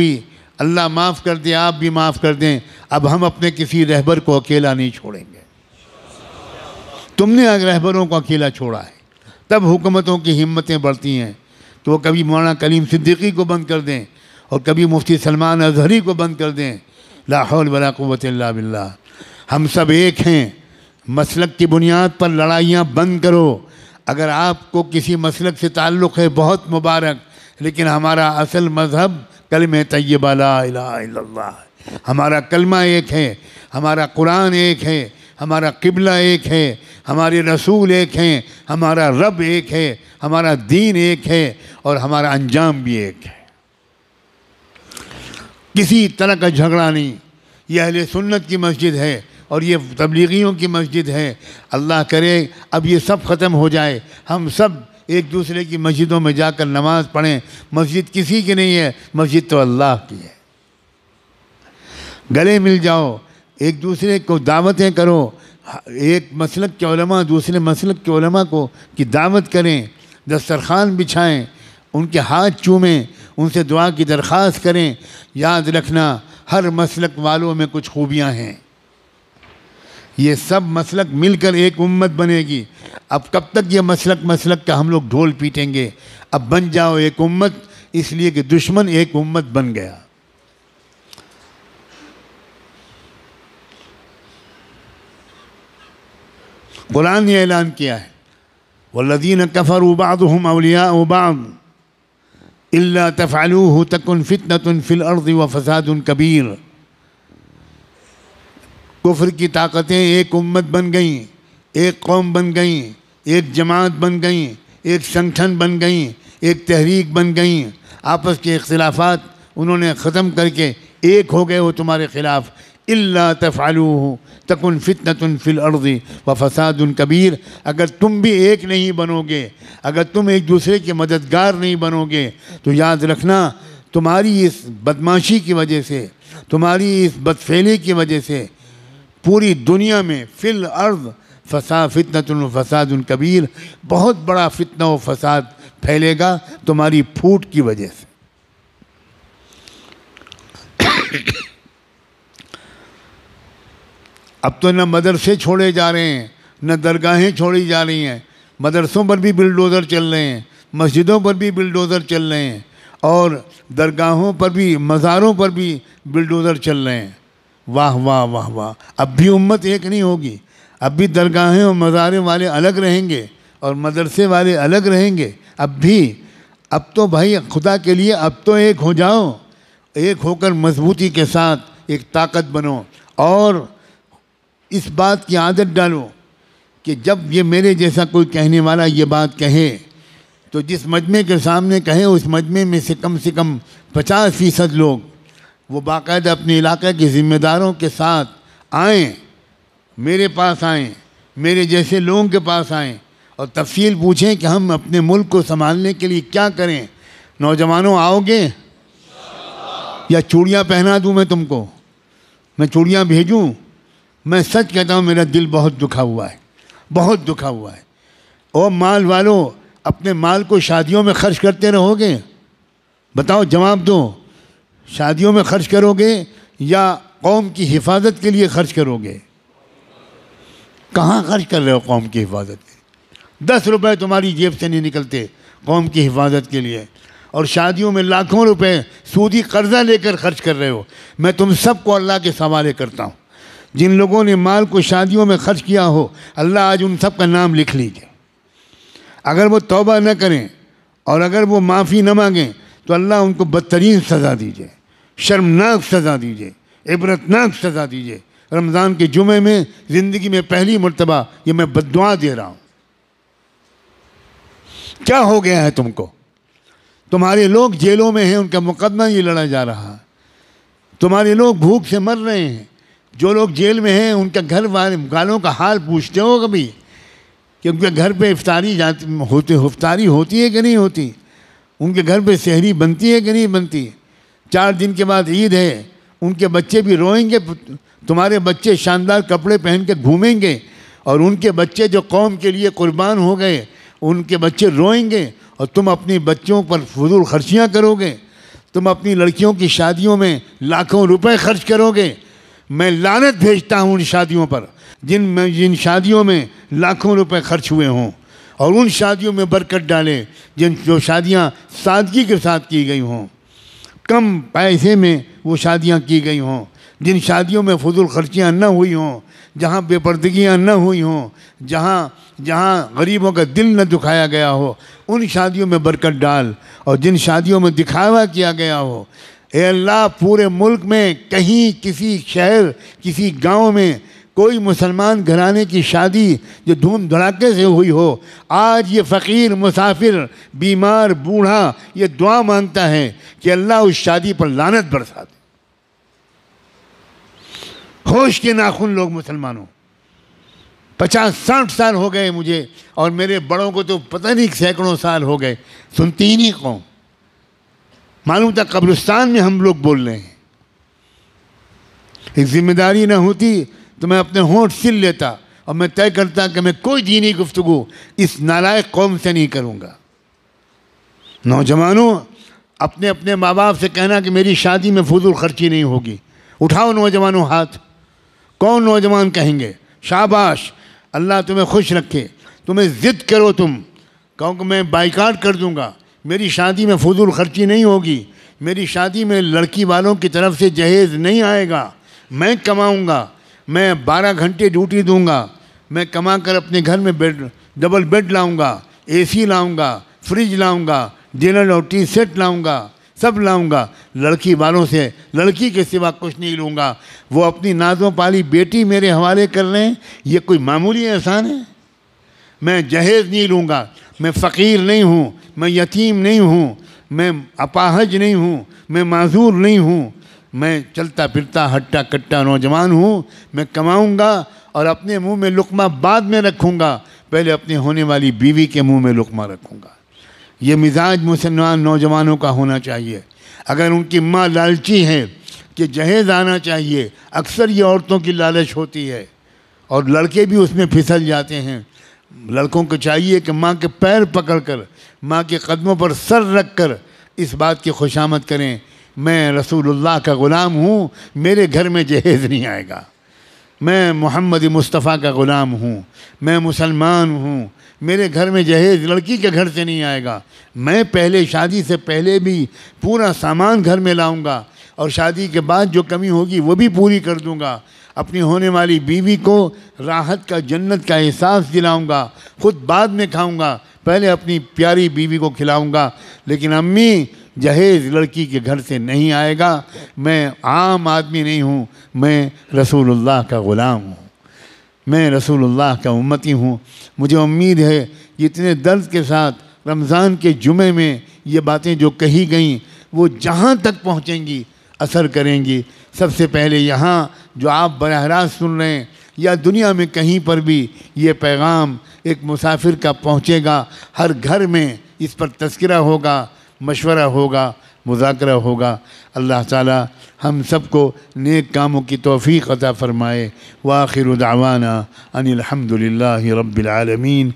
हुई अल्लाह माफ़ कर दे आप भी माफ़ कर दें अब हम अपने किसी रहबर को अकेला नहीं छोड़ेंगे तुमने अगर रहबरों को अकेला छोड़ा है तब हुकूमतों की हिम्मतें बढ़ती हैं तो वो कभी मौलाना कलीम सिद्दीकी को बंद कर दें और कभी मुफ्ती सलमान अजहरी को बंद कर दें लाहौल वलाक़वत बिल्ला हम सब एक हैं मसलक की बुनियाद पर लड़ाइयाँ बंद करो अगर आपको किसी मसलक से ताल्लुक़ है बहुत मुबारक लेकिन हमारा असल मज़हब कलम तय्यबा हमारा कलमा एक है हमारा कुरान एक है हमारा किबला एक है हमारे रसूल एक हैं हमारा रब एक है हमारा दीन एक है और हमारा अंजाम भी एक है किसी तरह का झगड़ा नहीं यह अहल सुन्नत की मस्जिद है और ये तबलीगियों की मस्जिद है अल्लाह करे अब ये सब ख़त्म हो जाए हम सब एक दूसरे की मस्जिदों में जाकर नमाज पढ़ें मस्जिद किसी की नहीं है मस्जिद तो अल्लाह की है गले मिल जाओ एक दूसरे को दावतें करो एक मसलक के उलमा दूसरे मसलक के उलमा को की दावत करें दस्तरखान बिछाएं उनके हाथ चूमें उनसे दुआ की दरख्वास्त करें याद रखना हर मसलक वालों में कुछ खूबियां हैं ये सब मसलक मिलकर एक उम्मत बनेगी अब कब तक ये मसलक मसलक का हम लोग ढोल पीटेंगे अब बन जाओ एक उम्मत इसलिए कि दुश्मन एक उम्मत बन गया कुरान ने ऐलान किया है लदीन कफ़र उबाद हम अलिया उबाम अल्ला तफ़ालू तकन फ़ितन फ़िल व फसाद कबीर कुफर की ताकतें एक उम्मत बन गईं एक कौम बन गई एक जमात बन गई एक संगठन बन गई एक तहरीक बन गई आपस के अख्तिलाफ़ात उन्होंने ख़त्म करके एक हो गए हो तुम्हारे ख़िलाफ़ इल्ला तफ़ालू तकन फितनतन फिल अर्ज़ी व फसाद कबीर अगर तुम भी एक नहीं बनोगे अगर तुम एक दूसरे के मददगार नहीं बनोगे तो याद रखना तुम्हारी इस बदमाशी की वजह से तुम्हारी इस बदफेली की वजह से पूरी दुनिया में फिल अर्ज़ फसा फितनतुल फसाद उन कबीर बहुत बड़ा फितना व फसाद फैलेगा तुम्हारी फूट की वजह से अब तो न मदरसे छोड़े जा रहे हैं न दरगाहें छोड़ी जा रही हैं मदरसों पर भी बिल्डोज़र चल रहे हैं मस्जिदों पर भी बिल्डोज़र चल रहे हैं और दरगाहों पर भी मज़ारों पर भी बिल्डोज़र चल रहे हैं वाह वाह वाह वाह अब भी उम्मत एक नहीं होगी अब भी दरगाहें और मज़ारे वाले अलग रहेंगे और मदरसे वाले अलग रहेंगे अब भी अब तो भाई खुदा के लिए अब तो एक हो जाओ एक होकर मजबूती के साथ एक ताकत बनो और इस बात की आदत डालो कि जब ये मेरे जैसा कोई कहने वाला ये बात कहे तो जिस मजमे के सामने कहे उस मजमे में से कम से कम पचास फ़ीसद लोग वो बाकायदा अपने इलाके के ज़िम्मेदारों के साथ आएँ मेरे पास आएँ मेरे जैसे लोगों के पास आएँ और तफसील पूछें कि हम अपने मुल्क को संभालने के लिए क्या करें नौजवानों आओगे या चूड़ियाँ पहना दूँ मैं तुमको मैं चूड़ियाँ भेजूँ मैं सच कहता हूँ मेरा दिल बहुत दुखा हुआ है बहुत दुखा हुआ है ओ माल वालों अपने माल को शादियों में खर्च करते रहोगे बताओ जवाब दो शादियों में खर्च करोगे या कौम की हिफाजत के लिए खर्च करोगे कहाँ खर्च कर रहे हो कौम की हिफाजत के दस रुपये तुम्हारी जेब से नहीं निकलते कौम की हिफाजत के लिए और शादियों में लाखों रुपए सूदी कर्जा लेकर खर्च कर रहे हो मैं तुम सबको अल्लाह के सवाले करता हूँ जिन लोगों ने माल को शादियों में खर्च किया हो अल्लाह आज उन सब का नाम लिख लीजिए अगर वो तोबा न करें और अगर वो माफ़ी न मांगें तो अल्लाह उनको बदतरीन सज़ा दीजिए शर्मनाक सज़ा दीजिए इबरतनाक सज़ा दीजिए रमज़ान के जुमे में ज़िंदगी में पहली मरतबा ये मैं बदुआ दे रहा हूँ क्या हो गया है तुमको तुम्हारे लोग जेलों में हैं उनका मुकदमा ये लड़ा जा रहा है तुम्हारे लोग भूख से मर रहे हैं जो लोग जेल में हैं उनका घर वाले गालों का हाल पूछते हो कभी कि उनके घर पे इफ्तारी जाती होते इफ्तारी होती है कि नहीं होती उनके घर पे शहरी बनती है कि नहीं बनती चार दिन के बाद ईद है उनके बच्चे भी रोएंगे तुम्हारे बच्चे शानदार कपड़े पहन के घूमेंगे और उनके बच्चे जो कौम के लिए कुर्बान हो गए उनके बच्चे रोएंगे और तुम अपने बच्चों पर फजूल खर्चियाँ करोगे तुम अपनी लड़कियों की शादियों में लाखों रुपए खर्च करोगे मैं लानत भेजता हूँ उन शादियों पर जिन जिन शादियों में लाखों रुपए खर्च हुए हों और उन शादियों में बरकत डालें जिन जो शादियाँ सादगी के साथ की गई हों कम पैसे में वो शादियाँ की गई हों जिन शादियों में फजूल खर्चियाँ न हुई हों जहाँ बेपर्दगियाँ न हुई हों जहाँ जहाँ गरीबों का दिल न दुखाया गया हो उन शादियों में बरकत डाल और जिन शादियों में दिखावा किया गया हो ए अल्लाह पूरे मुल्क में कहीं किसी शहर किसी गांव में कोई मुसलमान घराने की शादी जो धूम धड़ाके से हुई हो आज ये फ़कीर मुसाफिर बीमार बूढ़ा ये दुआ मांगता है कि अल्लाह उस शादी पर लानत बरसा दे होश के नाखून लोग मुसलमानों पचास साठ साल हो गए मुझे और मेरे बड़ों को तो पता नहीं सैकड़ों साल हो गए सुनती ही नहीं कौन मालूम था कब्रिस्तान में हम लोग बोल रहे हैं एक जिम्मेदारी ना होती तो मैं अपने होंठ सिल लेता और मैं तय करता कि मैं कोई दीनी गुफ्तु इस नालायक कौम से नहीं करूँगा नौजवानों अपने अपने माँ बाप से कहना कि मेरी शादी में फजूल खर्ची नहीं होगी उठाओ नौजवानों हाथ कौन नौजवान कहेंगे शाबाश अल्लाह तुम्हें खुश रखे तुम्हें ज़िद करो तुम कहो कि मैं बाइकाट कर दूंगा मेरी शादी में फजूल खर्ची नहीं होगी मेरी शादी में लड़की वालों की तरफ से जहेज़ नहीं आएगा मैं कमाऊंगा मैं बारह घंटे ड्यूटी दूंगा मैं कमा कर अपने घर में बेड डबल बेड लाऊंगा एसी लाऊंगा फ्रिज लाऊंगा डिनर और टी सेट लाऊंगा सब लाऊंगा लड़की वालों से लड़की के सिवा कुछ नहीं लूँगा वो अपनी नाजों पाली बेटी मेरे हवाले कर रहे हैं ये कोई मामूली एहसान है मैं जहेज़ नहीं लूँगा मैं फ़कीर नहीं हूँ मैं यतीम नहीं हूँ मैं अपाहज नहीं हूँ मैं माजूर नहीं हूँ मैं चलता फिरता हट्टा कट्टा नौजवान हूँ मैं कमाऊँगा और अपने मुँह में लुकमा बाद में रखूँगा पहले अपने होने वाली बीवी के मुँह में लुकमा रखूँगा ये मिजाज मुसलमान नौजवानों का होना चाहिए अगर उनकी माँ लालची है कि जहेज आना चाहिए अक्सर ये औरतों की लालच होती है और लड़के भी उसमें फिसल जाते हैं लड़कों को चाहिए कि माँ के पैर पकड़कर माँ के कदमों पर सर रख कर इस बात की खुशामद करें मैं रसूलुल्लाह का ग़ुलाम हूँ मेरे घर में जहेज़ नहीं आएगा मैं मोहम्मद मुस्तफ़ा का ग़ुलाम हूँ मैं मुसलमान हूँ मेरे घर में जहेज लड़की के घर से नहीं आएगा मैं पहले शादी से पहले भी पूरा सामान घर में लाऊंगा और शादी के बाद जो कमी होगी वो भी पूरी कर दूंगा अपनी होने वाली बीवी को राहत का जन्नत का एहसास दिलाऊंगा खुद बाद में खाऊंगा पहले अपनी प्यारी बीवी को खिलाऊंगा लेकिन अम्मी जहेज लड़की के घर से नहीं आएगा मैं आम आदमी नहीं हूँ मैं रसूल का ग़ुलाम हूँ मैं रसूलुल्लाह का उम्मती हूँ मुझे उम्मीद है इतने दर्द के साथ रमज़ान के जुमे में ये बातें जो कही गई वो जहाँ तक पहुँचेंगी असर करेंगी सबसे पहले यहाँ जो आप बरह रास्त सुन रहे हैं या दुनिया में कहीं पर भी ये पैगाम एक मुसाफिर का पहुँचेगा हर घर में इस पर तस्करा होगा मशवरा होगा मुजाकर होगा अल्लाह ताला हम सबको नेक कामों की तोफ़ी अता फ़रमाए वाखिर दावाना अनिलहमदिल्ला रबालमीन